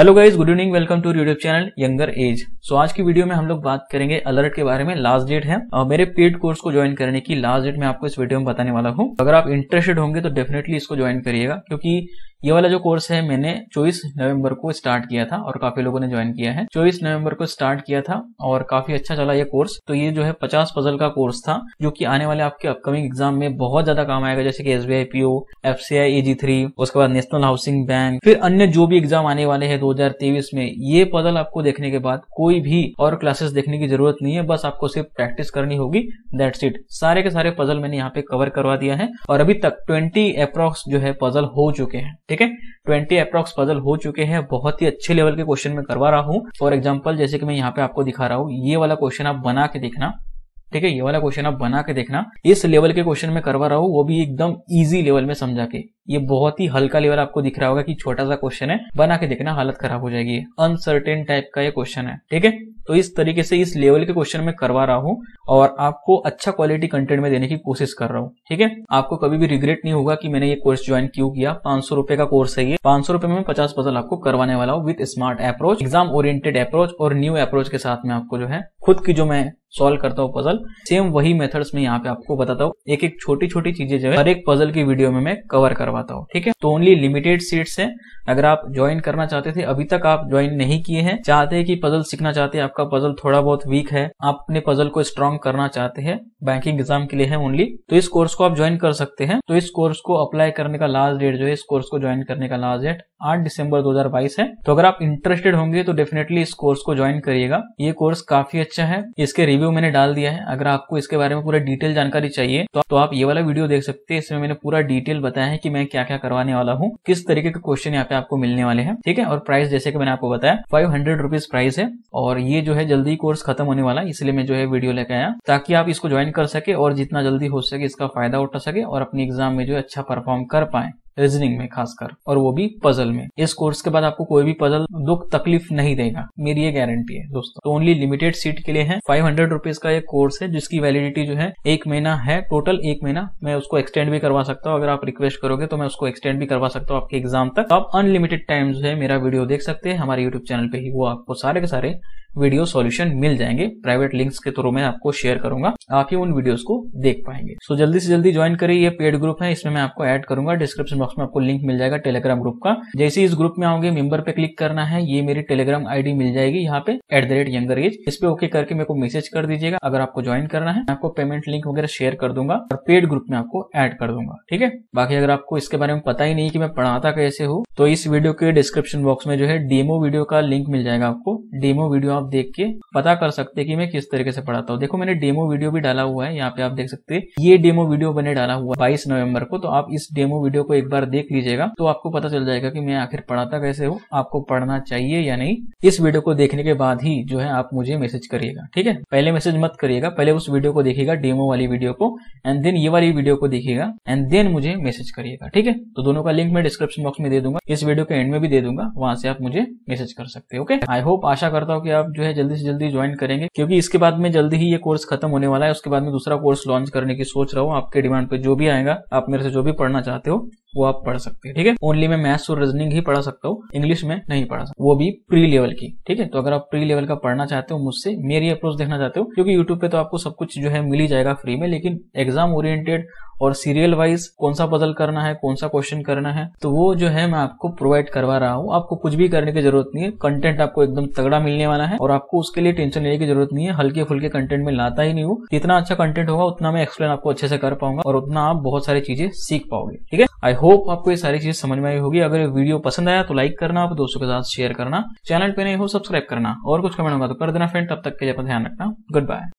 hello guys good evening welcome to YouTube channel younger age so आज की video में हम लोग बात करेंगे अलर्ट के बारे में लास्ट डेट है और मेरे पेड कोर्स को ज्वाइन करने की लास्ट डेट मैं आपको इस वीडियो में बताने वाला हूँ अगर आप इंटरेस्टेड होंगे तो डेफिनेटली इसको ज्वाइन करिएगा क्योंकि ये वाला जो कोर्स है मैंने 24 नवंबर को स्टार्ट किया था और काफी लोगों ने ज्वाइन किया है 24 नवंबर को स्टार्ट किया था और काफी अच्छा चला ये कोर्स तो ये जो है 50 पजल का कोर्स था जो कि आने वाले आपके अपकमिंग एग्जाम में बहुत ज्यादा काम आएगा जैसे कि S B I P O F C I A G three उसके बाद नेशनल हाउसिंग बैंक फिर अन्य जो भी एग्जाम आने वाले है दो में ये पजल आपको देखने के बाद कोई भी और क्लासेस देखने की जरूरत नहीं है बस आपको सिर्फ प्रैक्टिस करनी होगी दैट्स इट सारे के सारे पजल मैंने यहाँ पे कवर करवा दिया है और अभी तक ट्वेंटी अप्रोक्स जो है पजल हो चुके हैं ठीक है ट्वेंटी अप्रॉक्स पजल हो चुके हैं बहुत ही अच्छे लेवल के क्वेश्चन में करवा रहा हूँ फॉर एग्जाम्पल जैसे कि मैं यहाँ पे आपको दिखा रहा हूँ ये वाला क्वेश्चन आप बना के देखना ठीक है ये वाला क्वेश्चन आप बना के देखना इस लेवल के क्वेश्चन में करवा रहा हूँ वो भी एकदम इजी लेवल में समझा के ये बहुत ही हल्का लेवल आपको दिख रहा होगा कि छोटा सा क्वेश्चन है बना के देखना हालत खराब हो जाएगी अनसर्टेन टाइप का ये क्वेश्चन है ठीक है तो इस तरीके से इस लेवल के क्वेश्चन में करवा रहा हूँ और आपको अच्छा क्वालिटी कंटेंट में देने की कोशिश कर रहा हूँ ठीक है आपको कभी भी रिग्रेट नहीं होगा कि मैंने ये कोर्स ज्वाइन क्यों किया पांच सौ रुपए का कोर्स है ये पांच सौ रुपए में पचास पजल आपको करवाने वाला हूँ with smart approach exam oriented approach और न्यू अप्रोच के साथ में आपको जो है खुद की जो मैं सोल्व करता हूँ पजल सेम वही मेथड्स में यहाँ पे आपको बताता हूँ एक एक छोटी छोटी चीजें जो है हर एक पजल की वीडियो में मैं कवर करवाता हूँ ठीक है तो ओनली लिमिटेड सीट्स है अगर आप ज्वाइन करना चाहते थे अभी तक आप ज्वाइन नहीं किए हैं चाहते हैं कि पजल सीखना चाहते हैं आपका आपका पजल थोड़ा बहुत वीक है आप अपने पजल को स्ट्रॉन्ग करना चाहते हैं बैंकिंग एग्जाम के लिए है ओनली तो इस कोर्स को आप ज्वाइन कर सकते हैं तो इस कोर्स को अप्लाई करने का लास्ट डेट जो है इस कोर्स को ज्वाइन करने का लास्ट डेट आठ दिसंबर दो है तो अगर आप इंटरेस्टेड होंगे तो डेफिनेटली इस कोर्स को ज्वाइन करिएगा ये कोर्स काफी अच्छा है इसके रिव्यू मैंने डाल दिया है अगर आपको इसके बारे में पूरा डिटेल जानकारी चाहिए तो, तो आप ये वाला वीडियो देख सकते हैं इसमें मैंने पूरा डिटेल बताया है कि मैं क्या क्या करवाने वाला हूँ किस तरीके के क्वेश्चन यहाँ पे आपको मिलने वाले हैं ठीक है और प्राइस जैसे कि मैंने आपको बताया फाइव हंड्रेड प्राइस है और ये जो जो है जल्दी कोर्स खत्म होने वाला है इसलिए मैं जो है वीडियो लेके आया ताकि आप इसको ज्वाइन कर सके और जितना जल्दी हो सके इसका फायदा उठा सके और अपने एग्जाम में जो है अच्छा परफॉर्म कर पाए रीजनिंग में खासकर और वो भी पजल में इस कोर्स के बाद आपको कोई भी पजल दुख तकलीफ नहीं देगा मेरी ये गारंटी है दोस्तों तो ओनली लिमिटेड सीट के लिए है फाइव हंड्रेड रुपीज का एक कोर्स है जिसकी वैलिडिटी जो है एक महीना है टोटल एक महीना मैं उसको एक्सटेंड भी करवा सकता हूँ अगर आप रिक्वेस्ट करोगे तो मैं उसको एक्सटेंड भी करवा सकता हूँ आपके एग्जाम तक तो आप अनलिमिटेड टाइम जो है मेरा वीडियो देख सकते हैं हमारे यूट्यूब चैनल पे ही वो आपको सारे के सारे वीडियो सॉल्यूशन मिल जाएंगे प्राइवेट लिंक्स के थ्रू मैं आपको शेयर करूंगा आप ही उन वीडियोस को देख पाएंगे सो so, जल्दी से जल्दी ज्वाइन करें ये पेड ग्रुप है इसमें मैं आपको ऐड करूंगा डिस्क्रिप्शन बॉक्स में आपको लिंक मिल जाएगा टेलीग्राम ग्रुप का जैसे इस ग्रुप में आओगे मेंबर पे क्लिक करना है ये मेरी टेलीग्राम आईडी मिल जाएगी यहाँ पे at the rate younger age इस पे ओके करके मेरे को मैसेज कर दीजिएगा अगर आपको ज्वाइन करना है मैं आपको पेमेंट लिंक वगैरह शेयर कर दूंगा और पेड ग्रुप में आपको एड कर दूंगा ठीक है बाकी अगर आपको इसके बारे में पता ही नहीं की मैं पढ़ाता कैसे हूँ तो इस वीडियो के डिस्क्रिप्शन बॉक्स में जो है डेमो वीडियो का लिंक मिल जाएगा आपको डेमो वीडियो आप देख के पता कर सकते हैं कि मैं किस तरीके से पढ़ाता हूँ देखो मैंने डेमो वीडियो भी डाला हुआ है यहाँ पे आप देख सकते हैं ये डेमो वीडियो मैंने डाला हुआ बाईस नवंबर को तो आप इस डेमो वीडियो को एक बार देख लीजिएगा तो आपको पता चल जाएगा की मैं आखिर पढ़ाता कैसे हूँ आपको पढ़ना चाहिए या नहीं इस वीडियो को देखने के बाद ही जो है आप मुझे मैसेज करिएगा ठीक है पहले मैसेज मत करिएगा पहले उस वीडियो को देखिएगा डेमो वाली वीडियो को एंड देन ये वाली वीडियो को देखिएगा एंड देन मुझे मैसेज करिएगा ठीक है तो दोनों का लिंक मैं डिस्क्रिप्शन बॉक्स में दे दूंगा इस वीडियो के एंड में भी दे दूंगा वहां से आप मुझे मैसेज कर सकते हैं ओके आई होप आशा करता हूँ कि आप आप जो है जल्दी से जल्दी ज्वाइन करेंगे क्योंकि इसके बाद में जल्दी ही ये कोर्स खत्म होने वाला है उसके बाद में दूसरा कोर्स लॉन्च करने की सोच रहा हूँ आपके डिमांड पे जो भी आएगा आप मेरे से जो भी पढ़ना चाहते हो वो आप पढ़ सकते हैं ठीक है ओनली मैं मैथ्स और रीजनिंग ही पढ़ा सकता हूँ इंग्लिश में नहीं पढ़ा सकता वो भी प्री लेवल की ठीक है तो अगर आप प्री लेवल का पढ़ना चाहते हो मुझसे मेरी अप्रोच देखना चाहते हो क्योंकि यूट्यूब पे तो आपको सब कुछ जो है मिल ही जाएगा फ्री में लेकिन एग्जाम ओरिएंटेड और सीरियल वाइज कौन सा पजल करना है कौन सा क्वेश्चन करना है तो वो जो है मैं आपको प्रोवाइड करवा रहा हूँ आपको कुछ भी करने की जरूरत नहीं है कंटेंट आपको एकदम तगड़ा मिलने वाला है और आपको उसके लिए टेंशन लेने की जरूरत नहीं है हल्के फुल्के कंटेंट में लाता ही नहीं हूँ जितना अच्छा कंटेंट होगा उतना मैं एक्सप्लेन आपको अच्छे से कर पाऊंगा और उतना आप बहुत सारी चीजें सीख पाओगे ठीक है आई होप आपको ये सारी चीज समझ में आई होगी अगर वीडियो पसंद आया तो लाइक करना और दोस्तों के साथ शेयर करना चैनल पे नहीं हो सब्सक्राइब करना और कुछ कमेंट होगा तो कर देना फ्रेंड तब तक के लिए अपना ध्यान रखना गुड बाय